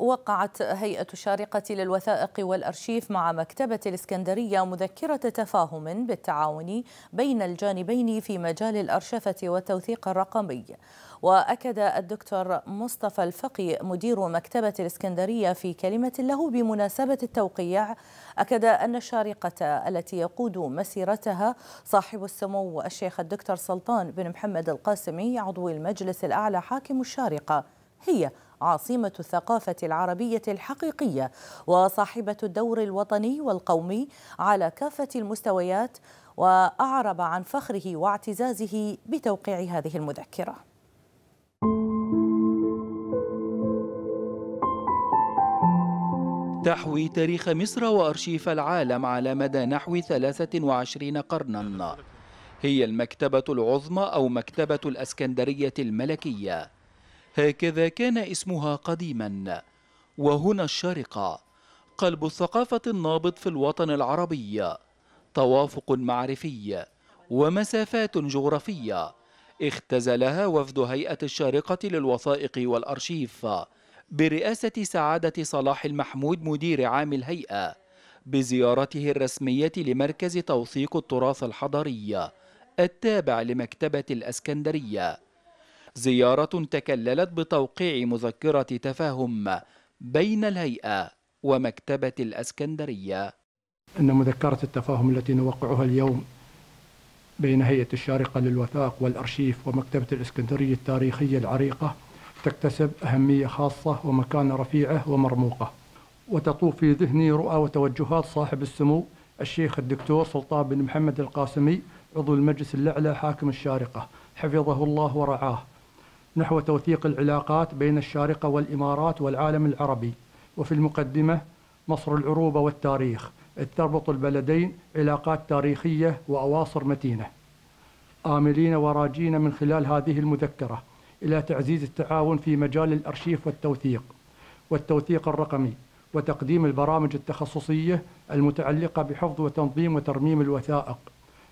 وقعت هيئة الشارقة للوثائق والأرشيف مع مكتبة الإسكندرية مذكرة تفاهم بالتعاون بين الجانبين في مجال الأرشفة والتوثيق الرقمي وأكد الدكتور مصطفى الفقي مدير مكتبة الإسكندرية في كلمة له بمناسبة التوقيع أكد أن الشارقة التي يقود مسيرتها صاحب السمو الشيخ الدكتور سلطان بن محمد القاسمي عضو المجلس الأعلى حاكم الشارقة هي عاصمة الثقافة العربية الحقيقية وصاحبة الدور الوطني والقومي على كافة المستويات وأعرب عن فخره واعتزازه بتوقيع هذه المذكرة تحوي تاريخ مصر وأرشيف العالم على مدى نحو 23 قرنا هي المكتبة العظمى أو مكتبة الأسكندرية الملكية هكذا كان اسمها قديما وهنا الشارقة قلب الثقافة النابض في الوطن العربي توافق معرفي ومسافات جغرافية اختزلها وفد هيئة الشارقة للوثائق والأرشيف برئاسة سعادة صلاح المحمود مدير عام الهيئة بزيارته الرسمية لمركز توثيق التراث الحضري التابع لمكتبة الأسكندرية زيارة تكللت بتوقيع مذكرة تفاهم بين الهيئة ومكتبة الأسكندرية أن مذكرة التفاهم التي نوقعها اليوم بين هيئة الشارقة للوثائق والأرشيف ومكتبة الإسكندرية التاريخية العريقة تكتسب أهمية خاصة ومكانة رفيعة ومرموقة وتطوف في ذهني رؤى وتوجهات صاحب السمو الشيخ الدكتور سلطان بن محمد القاسمي عضو المجلس الأعلى حاكم الشارقة حفظه الله ورعاه نحو توثيق العلاقات بين الشارقة والإمارات والعالم العربي وفي المقدمة مصر العروبة والتاريخ إذ تربط البلدين علاقات تاريخية وأواصر متينة آملين وراجين من خلال هذه المذكرة إلى تعزيز التعاون في مجال الأرشيف والتوثيق والتوثيق الرقمي وتقديم البرامج التخصصية المتعلقة بحفظ وتنظيم وترميم الوثائق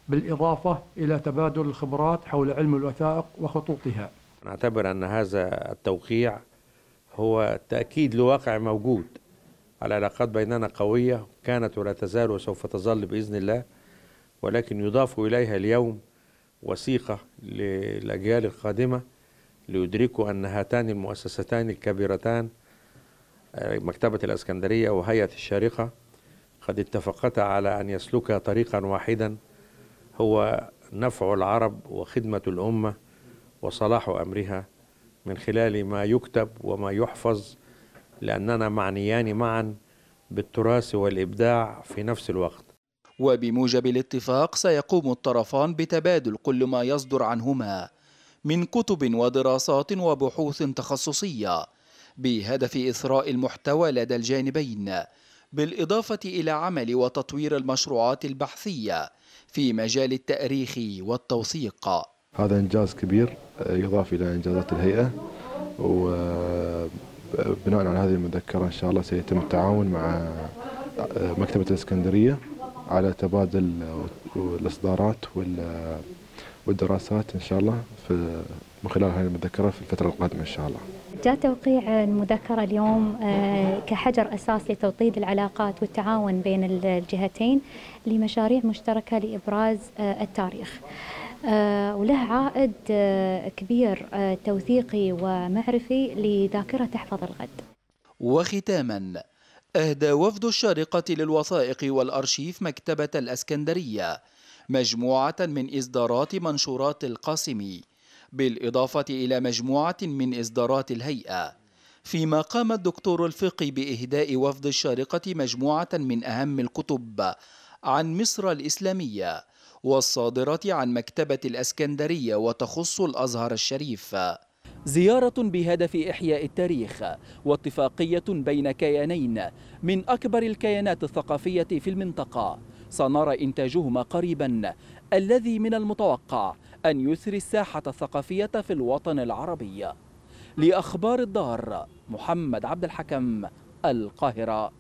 بالإضافة إلى تبادل الخبرات حول علم الوثائق وخطوطها نعتبر أن هذا التوقيع هو تأكيد لواقع موجود العلاقات بيننا قوية كانت ولا تزال وسوف تظل بإذن الله ولكن يضاف إليها اليوم وثيقة للأجيال القادمة ليدركوا أن هاتان المؤسستان الكبيرتان مكتبة الأسكندرية وهيئة الشارقة قد اتفقتا على أن يسلكا طريقا واحدا هو نفع العرب وخدمة الأمة وصلاح أمرها من خلال ما يكتب وما يحفظ لأننا معنيان معا بالتراث والإبداع في نفس الوقت وبموجب الاتفاق سيقوم الطرفان بتبادل كل ما يصدر عنهما من كتب ودراسات وبحوث تخصصية بهدف إثراء المحتوى لدى الجانبين بالإضافة إلى عمل وتطوير المشروعات البحثية في مجال التأريخ والتوثيق هذا إنجاز كبير آه، يضاف إلى إنجازات الهيئة وبناء آه، على هذه المذكرة إن شاء الله سيتم التعاون مع آه، مكتبة الإسكندرية على تبادل الإصدارات والدراسات إن شاء الله في من خلال هذه المذكرة في الفترة القادمة إن شاء الله جاء توقيع المذكرة اليوم كحجر أساس لتوطيد العلاقات والتعاون بين الجهتين لمشاريع مشتركة لإبراز التاريخ آه، وله عائد آه، كبير آه، توثيقي ومعرفي لذاكرة تحفظ الغد وختاما أهدى وفد الشارقة للوثائق والأرشيف مكتبة الأسكندرية مجموعة من إصدارات منشورات القاسمي بالإضافة إلى مجموعة من إصدارات الهيئة فيما قام الدكتور الفقي بإهداء وفد الشارقة مجموعة من أهم الكتب عن مصر الإسلامية والصادرة عن مكتبة الأسكندرية وتخص الأزهر الشريف زيارة بهدف إحياء التاريخ واتفاقية بين كيانين من أكبر الكيانات الثقافية في المنطقة سنرى إنتاجهما قريبا الذي من المتوقع أن يثري الساحة الثقافية في الوطن العربي لأخبار الدار محمد عبد الحكم القاهرة